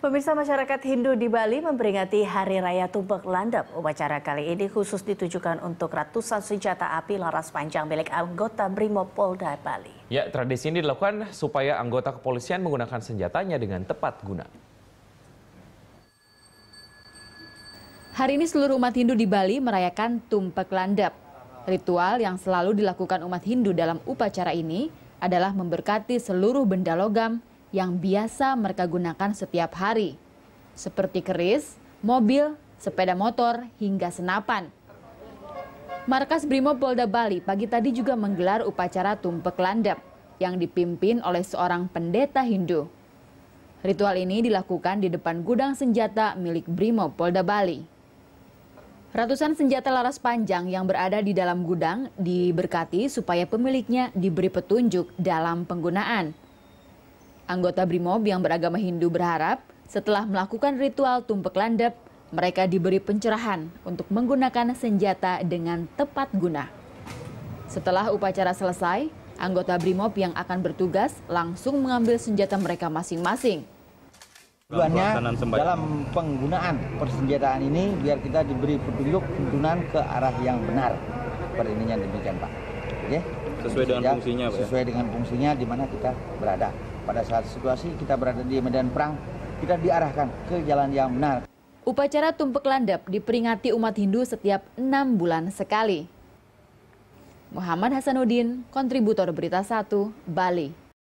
Pemirsa masyarakat Hindu di Bali memperingati Hari Raya Tumpeng Landep. Upacara kali ini khusus ditujukan untuk ratusan senjata api laras panjang milik anggota Brimob Polda Bali. Ya, tradisi ini dilakukan supaya anggota kepolisian menggunakan senjatanya dengan tepat guna. Hari ini seluruh umat Hindu di Bali merayakan Tumpek Landep. Ritual yang selalu dilakukan umat Hindu dalam upacara ini adalah memberkati seluruh benda logam yang biasa mereka gunakan setiap hari, seperti keris, mobil, sepeda motor, hingga senapan. Markas Brimob Polda Bali pagi tadi juga menggelar upacara tumpek landep yang dipimpin oleh seorang pendeta Hindu. Ritual ini dilakukan di depan gudang senjata milik Brimob Polda Bali. Ratusan senjata laras panjang yang berada di dalam gudang diberkati supaya pemiliknya diberi petunjuk dalam penggunaan. Anggota BRIMOB yang beragama Hindu berharap setelah melakukan ritual tumpek landep, mereka diberi pencerahan untuk menggunakan senjata dengan tepat guna. Setelah upacara selesai, anggota BRIMOB yang akan bertugas langsung mengambil senjata mereka masing-masing. Tujuannya dalam penggunaan persenjataan ini biar kita diberi petunjuk tuntunan ke arah yang benar. Perininya demikian Pak. Oke. Okay? sesuai dengan ya, fungsinya Pak, ya? sesuai ya? dengan fungsinya di mana kita berada pada saat situasi kita berada di medan perang kita diarahkan ke jalan yang benar upacara tumpek landap diperingati umat Hindu setiap enam bulan sekali Muhammad Hasanuddin kontributor berita 1 Bali